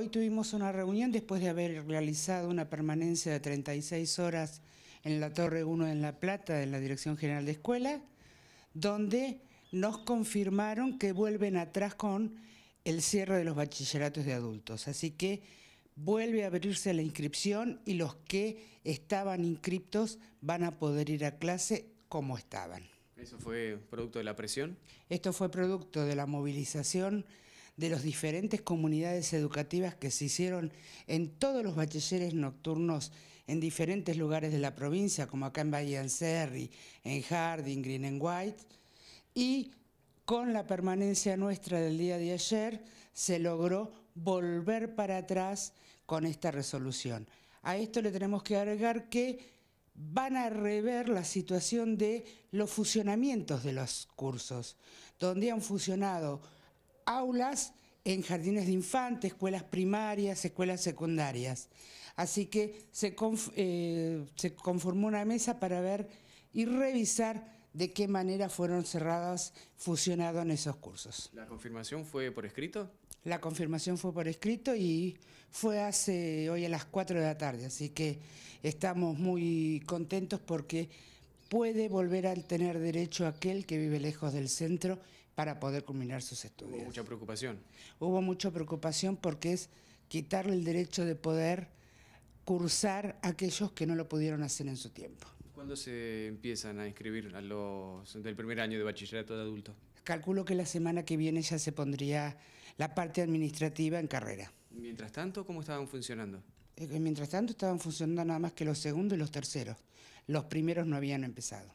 hoy tuvimos una reunión después de haber realizado una permanencia de 36 horas en la Torre 1 en La Plata, en la Dirección General de Escuela, donde nos confirmaron que vuelven atrás con el cierre de los bachilleratos de adultos. Así que vuelve a abrirse la inscripción y los que estaban inscriptos van a poder ir a clase como estaban. ¿Eso fue producto de la presión? Esto fue producto de la movilización de las diferentes comunidades educativas que se hicieron en todos los bachilleres nocturnos en diferentes lugares de la provincia, como acá en Bahía Serri, en Harding, Green and White, y con la permanencia nuestra del día de ayer se logró volver para atrás con esta resolución. A esto le tenemos que agregar que van a rever la situación de los fusionamientos de los cursos, donde han fusionado aulas en jardines de infantes, escuelas primarias, escuelas secundarias. Así que se, eh, se conformó una mesa para ver y revisar de qué manera fueron cerradas, fusionados en esos cursos. ¿La confirmación fue por escrito? La confirmación fue por escrito y fue hace hoy a las 4 de la tarde, así que estamos muy contentos porque puede volver a tener derecho aquel que vive lejos del centro para poder culminar sus estudios. Hubo mucha preocupación. Hubo mucha preocupación porque es quitarle el derecho de poder cursar a aquellos que no lo pudieron hacer en su tiempo. ¿Cuándo se empiezan a inscribir a los del primer año de bachillerato de adultos? Calculo que la semana que viene ya se pondría la parte administrativa en carrera. Mientras tanto, ¿cómo estaban funcionando? Eh, mientras tanto estaban funcionando nada más que los segundos y los terceros. Los primeros no habían empezado.